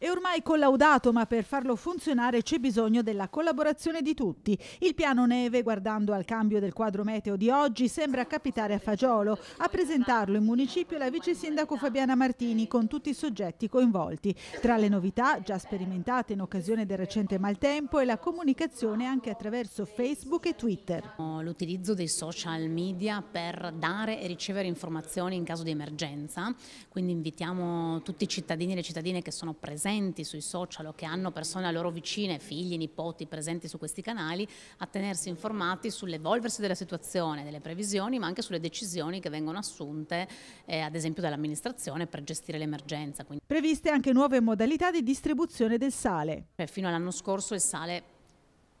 È ormai collaudato, ma per farlo funzionare c'è bisogno della collaborazione di tutti. Il piano neve, guardando al cambio del quadro meteo di oggi, sembra capitare a fagiolo. A presentarlo in municipio la vice sindaco Fabiana Martini con tutti i soggetti coinvolti. Tra le novità già sperimentate in occasione del recente maltempo è la comunicazione anche attraverso Facebook e Twitter. L'utilizzo dei social media per dare e ricevere informazioni in caso di emergenza, quindi invitiamo tutti i cittadini e le cittadine che sono presenti presenti sui social o che hanno persone a loro vicine, figli, nipoti presenti su questi canali, a tenersi informati sull'evolversi della situazione, delle previsioni, ma anche sulle decisioni che vengono assunte, eh, ad esempio dall'amministrazione per gestire l'emergenza. Quindi... Previste anche nuove modalità di distribuzione del sale. Beh, fino all'anno scorso il sale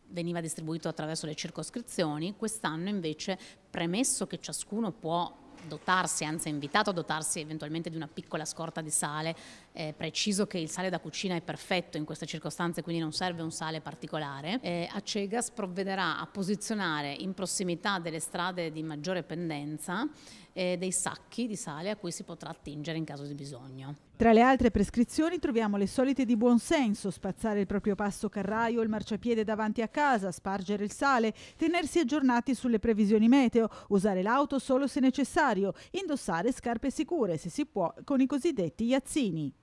veniva distribuito attraverso le circoscrizioni, quest'anno invece, premesso che ciascuno può dotarsi, anzi è invitato a dotarsi eventualmente di una piccola scorta di sale, eh, preciso che il sale da cucina è perfetto in queste circostanze, quindi non serve un sale particolare, eh, Acegas provvederà a posizionare in prossimità delle strade di maggiore pendenza eh, dei sacchi di sale a cui si potrà attingere in caso di bisogno. Tra le altre prescrizioni troviamo le solite di buonsenso, spazzare il proprio passo carraio o il marciapiede davanti a casa, spargere il sale, tenersi aggiornati sulle previsioni meteo, usare l'auto solo se necessario, indossare scarpe sicure, se si può, con i cosiddetti iazzini.